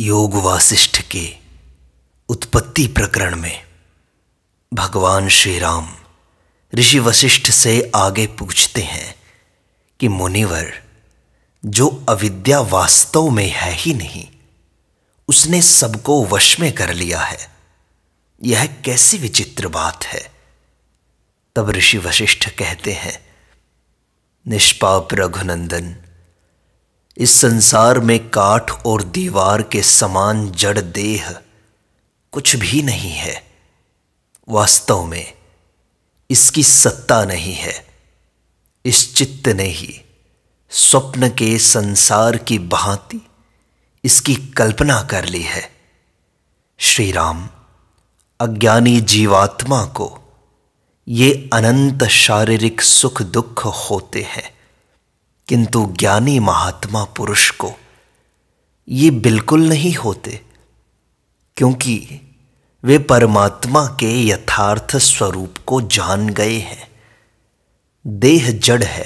योग वासिष्ठ के उत्पत्ति प्रकरण में भगवान श्री राम ऋषि वशिष्ठ से आगे पूछते हैं कि मुनिवर जो अविद्या वास्तव में है ही नहीं उसने सबको वश में कर लिया है यह कैसी विचित्र बात है तब ऋषि वशिष्ठ कहते हैं निष्पाप रघुनंदन इस संसार में काठ और दीवार के समान जड़ देह कुछ भी नहीं है वास्तव में इसकी सत्ता नहीं है इस चित्त ने ही स्वप्न के संसार की भांति इसकी कल्पना कर ली है श्री राम अज्ञानी जीवात्मा को ये अनंत शारीरिक सुख दुख होते हैं किंतु ज्ञानी महात्मा पुरुष को ये बिल्कुल नहीं होते क्योंकि वे परमात्मा के यथार्थ स्वरूप को जान गए हैं देह जड़ है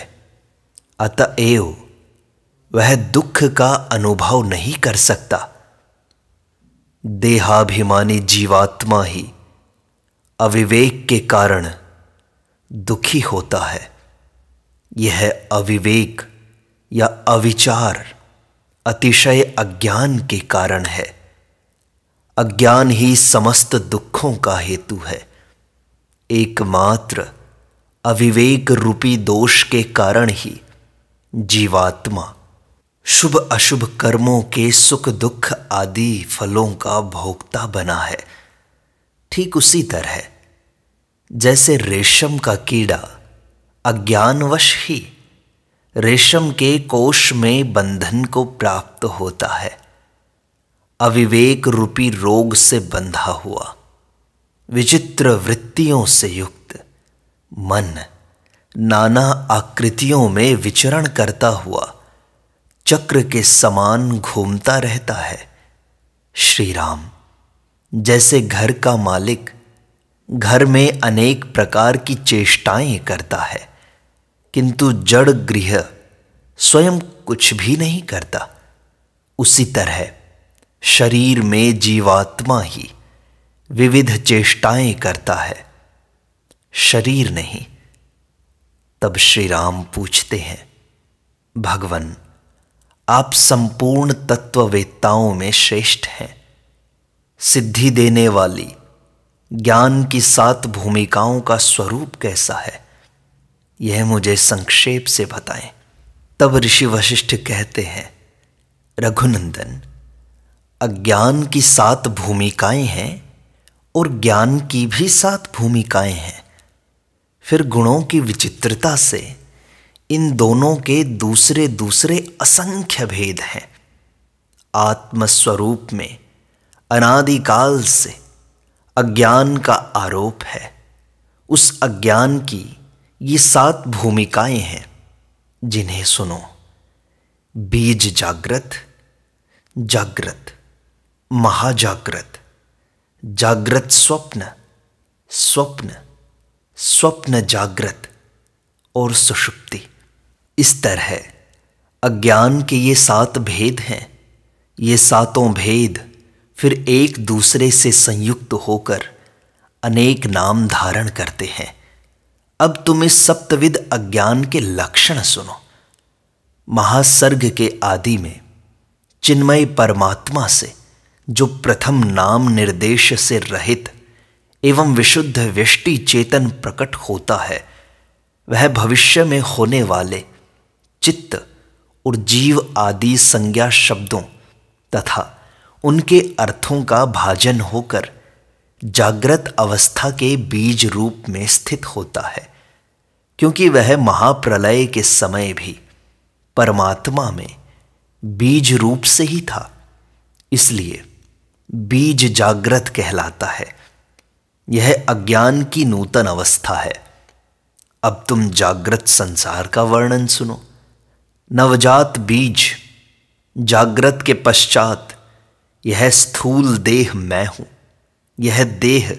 अतएव वह दुख का अनुभव नहीं कर सकता देहाभिमानी जीवात्मा ही अविवेक के कारण दुखी होता है यह अविवेक या अविचार अतिशय अज्ञान के कारण है अज्ञान ही समस्त दुखों का हेतु है एकमात्र अविवेक रूपी दोष के कारण ही जीवात्मा शुभ अशुभ कर्मों के सुख दुख आदि फलों का भोक्ता बना है ठीक उसी तरह जैसे रेशम का कीड़ा अज्ञानवश ही रेशम के कोष में बंधन को प्राप्त होता है अविवेक रूपी रोग से बंधा हुआ विचित्र वृत्तियों से युक्त मन नाना आकृतियों में विचरण करता हुआ चक्र के समान घूमता रहता है श्री राम जैसे घर का मालिक घर में अनेक प्रकार की चेष्टाएं करता है किंतु जड़ गृह स्वयं कुछ भी नहीं करता उसी तरह शरीर में जीवात्मा ही विविध चेष्टाएं करता है शरीर नहीं तब श्री राम पूछते हैं भगवान आप संपूर्ण तत्ववेत्ताओं में श्रेष्ठ हैं सिद्धि देने वाली ज्ञान की सात भूमिकाओं का स्वरूप कैसा है यह मुझे संक्षेप से बताएं तब ऋषि वशिष्ठ कहते हैं रघुनंदन अज्ञान की सात भूमिकाएं हैं और ज्ञान की भी सात भूमिकाएं हैं फिर गुणों की विचित्रता से इन दोनों के दूसरे दूसरे असंख्य भेद हैं आत्मस्वरूप में अनादिकाल से अज्ञान का आरोप है उस अज्ञान की ये सात भूमिकाएं हैं जिन्हें सुनो बीज जागृत जागृत महाजागृत जागृत स्वप्न स्वप्न स्वप्न जागृत और सुषुप्ति इस तरह अज्ञान के ये सात भेद हैं ये सातों भेद फिर एक दूसरे से संयुक्त होकर अनेक नाम धारण करते हैं अब तुम इस सप्तविद अज्ञान के लक्षण सुनो महासर्ग के आदि में चिन्मय परमात्मा से जो प्रथम नाम निर्देश से रहित एवं विशुद्ध व्यष्टि चेतन प्रकट होता है वह भविष्य में होने वाले चित्त और जीव आदि संज्ञा शब्दों तथा उनके अर्थों का भाजन होकर जागृत अवस्था के बीज रूप में स्थित होता है क्योंकि वह महाप्रलय के समय भी परमात्मा में बीज रूप से ही था इसलिए बीज जागृत कहलाता है यह अज्ञान की नूतन अवस्था है अब तुम जागृत संसार का वर्णन सुनो नवजात बीज जागृत के पश्चात यह स्थूल देह मैं हूं यह देह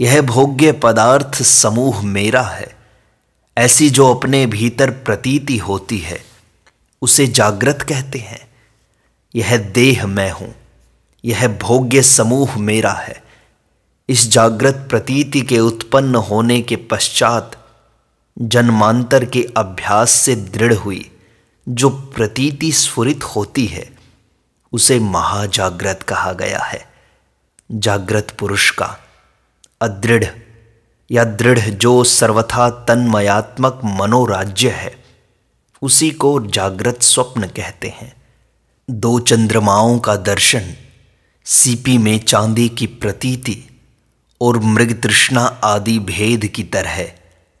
यह भोग्य पदार्थ समूह मेरा है ऐसी जो अपने भीतर प्रतीति होती है उसे जागृत कहते हैं यह देह मैं हूं यह भोग्य समूह मेरा है इस जागृत प्रतीति के उत्पन्न होने के पश्चात जन्मांतर के अभ्यास से दृढ़ हुई जो प्रतीति स्फुरित होती है उसे महाजागृत कहा गया है जागृत पुरुष का अदृढ़ या दृढ़ जो सर्वथा तन्मयात्मक मनोराज्य है उसी को जागृत स्वप्न कहते हैं दो चंद्रमाओं का दर्शन सीपी में चांदी की प्रतीति और मृग तृष्णा आदि भेद की तरह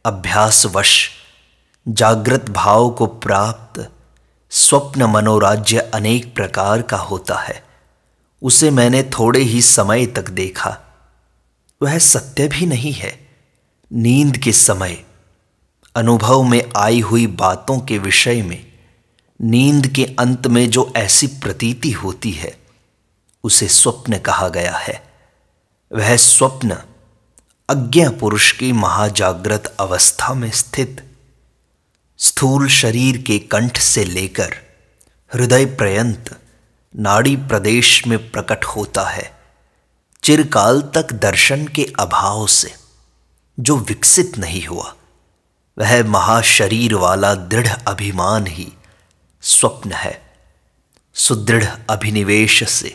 अभ्यासवश जागृत भाव को प्राप्त स्वप्न मनोराज्य अनेक प्रकार का होता है उसे मैंने थोड़े ही समय तक देखा वह सत्य भी नहीं है नींद के समय अनुभव में आई हुई बातों के विषय में नींद के अंत में जो ऐसी प्रतीति होती है उसे स्वप्न कहा गया है वह स्वप्न अज्ञा पुरुष की महाजागृत अवस्था में स्थित स्थूल शरीर के कंठ से लेकर हृदय पर्यंत नाड़ी प्रदेश में प्रकट होता है चिरकाल तक दर्शन के अभाव से जो विकसित नहीं हुआ वह महाशरीर वाला दृढ़ अभिमान ही स्वप्न है सुदृढ़ अभिनिवेश से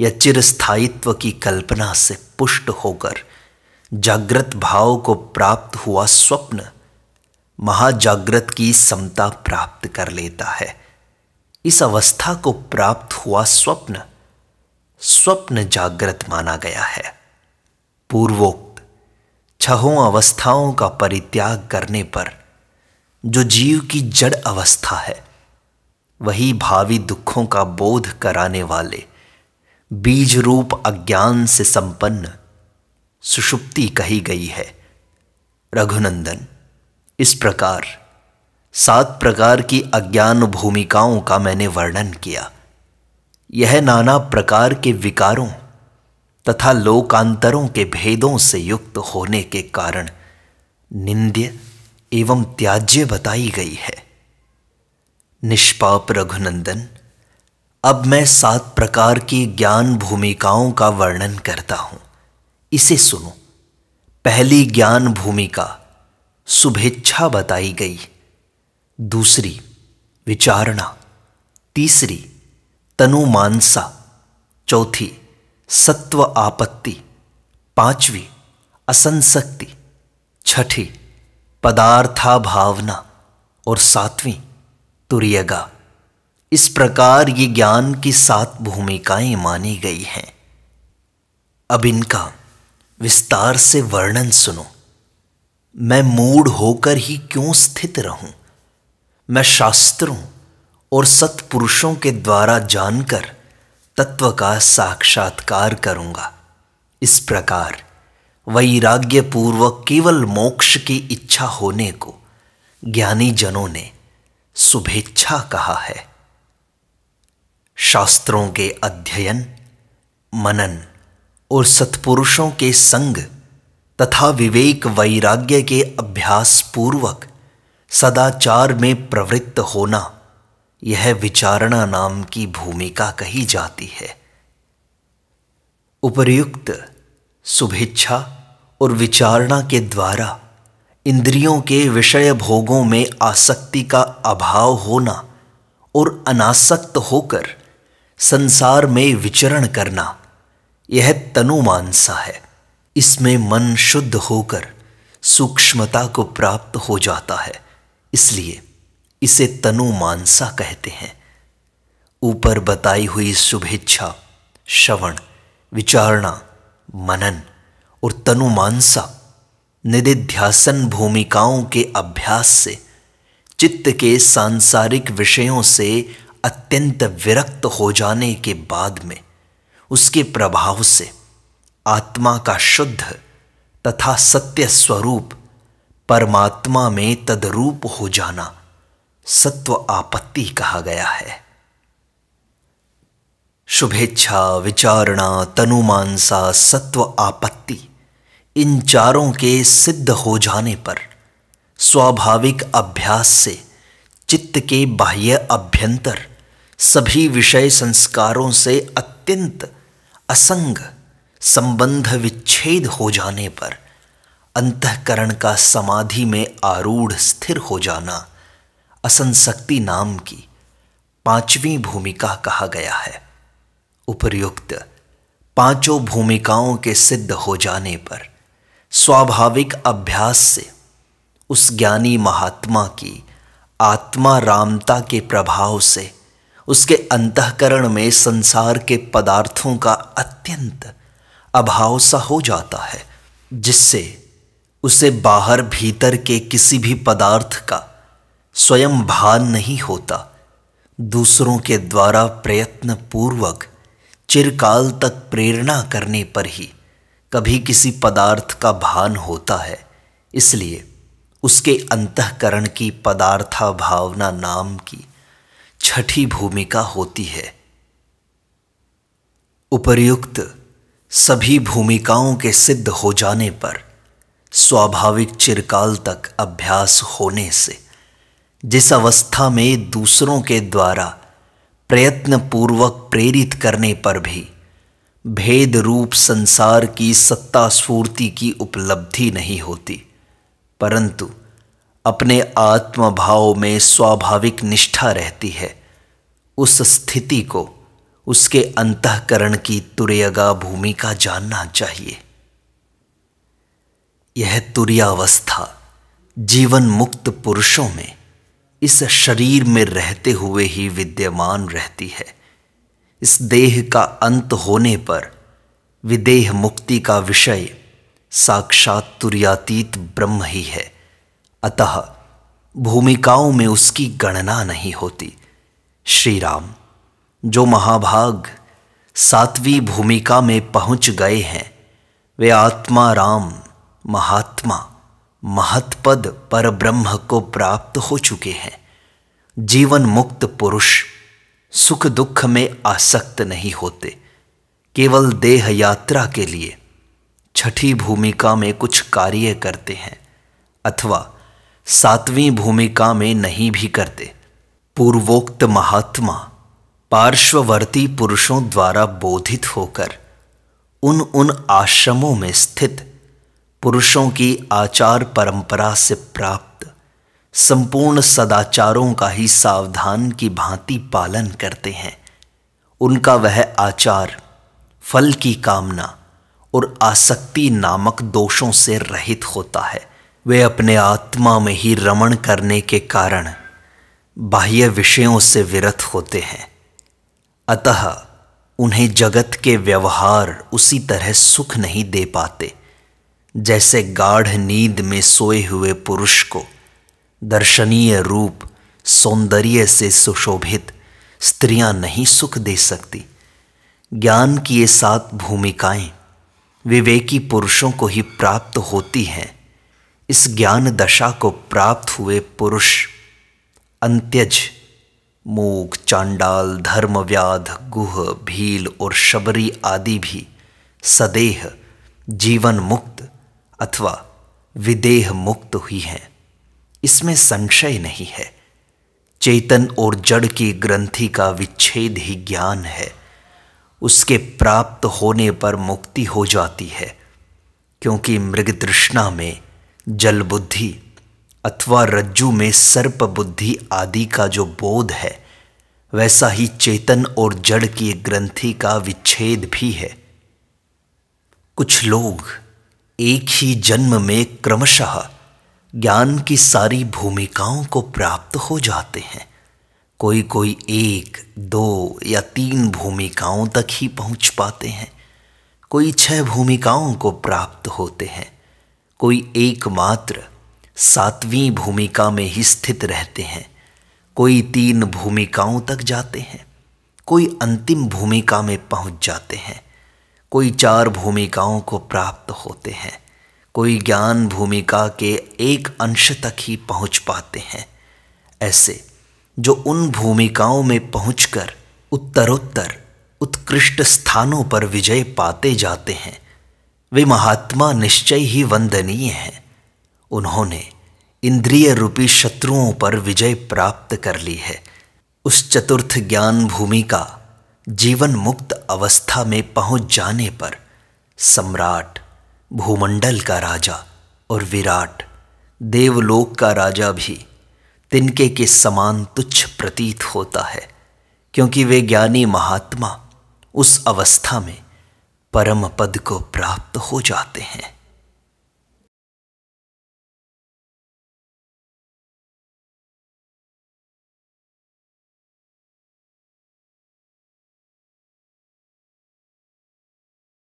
या चिरस्थायित्व की कल्पना से पुष्ट होकर जागृत भाव को प्राप्त हुआ स्वप्न महाजागृत की समता प्राप्त कर लेता है इस अवस्था को प्राप्त हुआ स्वप्न स्वप्न जागृत माना गया है पूर्वोक्त छहों अवस्थाओं का परित्याग करने पर जो जीव की जड़ अवस्था है वही भावी दुखों का बोध कराने वाले बीज रूप अज्ञान से संपन्न सुषुप्ति कही गई है रघुनंदन इस प्रकार सात प्रकार की अज्ञान भूमिकाओं का मैंने वर्णन किया यह नाना प्रकार के विकारों तथा लोकांतरों के भेदों से युक्त होने के कारण निंद्य एवं त्याज्य बताई गई है निष्पाप रघुनंदन अब मैं सात प्रकार की ज्ञान भूमिकाओं का वर्णन करता हूं इसे सुनो पहली ज्ञान भूमिका शुभेच्छा बताई गई दूसरी विचारणा तीसरी तनुमानसा चौथी सत्व आपत्ति पांचवी असंसक्ति छठी पदार्था भावना और सातवीं तुरयगा इस प्रकार ये ज्ञान की सात भूमिकाएं मानी गई हैं अब इनका विस्तार से वर्णन सुनो मैं मूड होकर ही क्यों स्थित रहूं मैं शास्त्रों और सत्पुरुषों के द्वारा जानकर तत्व का साक्षात्कार करूंगा इस प्रकार वैराग्य पूर्वक केवल मोक्ष की इच्छा होने को ज्ञानी जनों ने शुभेच्छा कहा है शास्त्रों के अध्ययन मनन और सत्पुरुषों के संग तथा विवेक वैराग्य के अभ्यास पूर्वक सदाचार में प्रवृत्त होना यह विचारणा नाम की भूमिका कही जाती है उपर्युक्त शुभेच्छा और विचारणा के द्वारा इंद्रियों के विषय भोगों में आसक्ति का अभाव होना और अनासक्त होकर संसार में विचरण करना यह तनुमानसा है इसमें मन शुद्ध होकर सूक्ष्मता को प्राप्त हो जाता है इसलिए इसे तनु मानसा कहते हैं ऊपर बताई हुई शुभेच्छा श्रवण विचारणा मनन और तनु मानसा निधिध्यासन भूमिकाओं के अभ्यास से चित्त के सांसारिक विषयों से अत्यंत विरक्त हो जाने के बाद में उसके प्रभाव से आत्मा का शुद्ध तथा सत्य स्वरूप परमात्मा में तदरूप हो जाना सत्व आपत्ति कहा गया है शुभेच्छा विचारणा तनुमानसा सत्व आपत्ति इन चारों के सिद्ध हो जाने पर स्वाभाविक अभ्यास से चित्त के बाह्य अभ्यंतर सभी विषय संस्कारों से अत्यंत असंग संबंध विच्छेद हो जाने पर अंतकरण का समाधि में आरूढ़ स्थिर हो जाना असंसक्ति नाम की पांचवी भूमिका कहा गया है उपर्युक्त पांचों भूमिकाओं के सिद्ध हो जाने पर स्वाभाविक अभ्यास से उस ज्ञानी महात्मा की आत्मा रामता के प्रभाव से उसके अंतकरण में संसार के पदार्थों का अत्यंत अभाव सा हो जाता है जिससे उसे बाहर भीतर के किसी भी पदार्थ का स्वयं भान नहीं होता दूसरों के द्वारा प्रयत्न पूर्वक चिरकाल तक प्रेरणा करने पर ही कभी किसी पदार्थ का भान होता है इसलिए उसके अंतकरण की पदार्था भावना नाम की छठी भूमिका होती है उपर्युक्त सभी भूमिकाओं के सिद्ध हो जाने पर स्वाभाविक चिरकाल तक अभ्यास होने से जिस अवस्था में दूसरों के द्वारा प्रयत्न पूर्वक प्रेरित करने पर भी भेद रूप संसार की सत्ता स्फूर्ति की उपलब्धि नहीं होती परंतु अपने आत्मभाव में स्वाभाविक निष्ठा रहती है उस स्थिति को उसके अंतकरण की तुरयगा भूमि का जानना चाहिए यह तुरयावस्था जीवन मुक्त पुरुषों में इस शरीर में रहते हुए ही विद्यमान रहती है इस देह का अंत होने पर विदेह मुक्ति का विषय साक्षात तुर्यातीत ब्रह्म ही है अतः भूमिकाओं में उसकी गणना नहीं होती श्री राम जो महाभाग सातवीं भूमिका में पहुंच गए हैं वे आत्मा राम महात्मा महत्पद पर ब्रह्म को प्राप्त हो चुके हैं जीवन मुक्त पुरुष सुख दुख में आसक्त नहीं होते केवल देह यात्रा के लिए छठी भूमिका में कुछ कार्य करते हैं अथवा सातवीं भूमिका में नहीं भी करते पूर्वोक्त महात्मा पार्श्ववर्ती पुरुषों द्वारा बोधित होकर उन उन आश्रमों में स्थित पुरुषों की आचार परंपरा से प्राप्त संपूर्ण सदाचारों का ही सावधान की भांति पालन करते हैं उनका वह आचार फल की कामना और आसक्ति नामक दोषों से रहित होता है वे अपने आत्मा में ही रमण करने के कारण बाह्य विषयों से विरत होते हैं अतः उन्हें जगत के व्यवहार उसी तरह सुख नहीं दे पाते जैसे गाढ़ नींद में सोए हुए पुरुष को दर्शनीय रूप सौंदर्य से सुशोभित स्त्रियां नहीं सुख दे सकती ज्ञान की ये सात भूमिकाएं विवेकी पुरुषों को ही प्राप्त होती हैं इस ज्ञान दशा को प्राप्त हुए पुरुष अंत्यज मूक चांडाल धर्म व्याध गुह भील और शबरी आदि भी सदेह जीवन मुक्त अथवा विदेह मुक्त हुई हैं इसमें संशय नहीं है चेतन और जड़ की ग्रंथि का विच्छेद ही ज्ञान है उसके प्राप्त होने पर मुक्ति हो जाती है क्योंकि मृग तृष्णा में जल बुद्धि अथवा रज्जु में सर्प बुद्धि आदि का जो बोध है वैसा ही चेतन और जड़ की ग्रंथि का विच्छेद भी है कुछ लोग एक ही जन्म में क्रमशः ज्ञान की सारी भूमिकाओं को प्राप्त हो जाते हैं कोई कोई एक दो या तीन भूमिकाओं तक ही पहुंच पाते हैं कोई छह भूमिकाओं को प्राप्त होते हैं कोई एकमात्र सातवीं भूमिका में ही स्थित रहते हैं कोई तीन भूमिकाओं तक जाते हैं कोई अंतिम भूमिका में पहुंच जाते हैं कोई चार भूमिकाओं को प्राप्त होते हैं कोई ज्ञान भूमिका के एक अंश तक ही पहुंच पाते हैं ऐसे जो उन भूमिकाओं में पहुंचकर उत्तरोत्तर उत्कृष्ट स्थानों पर विजय पाते जाते हैं वे महात्मा निश्चय ही वंदनीय हैं उन्होंने इंद्रिय रूपी शत्रुओं पर विजय प्राप्त कर ली है उस चतुर्थ ज्ञान भूमिका जीवन मुक्त अवस्था में पहुंच जाने पर सम्राट भूमंडल का राजा और विराट देवलोक का राजा भी तिनके के समान तुच्छ प्रतीत होता है क्योंकि वे ज्ञानी महात्मा उस अवस्था में परम पद को प्राप्त हो जाते हैं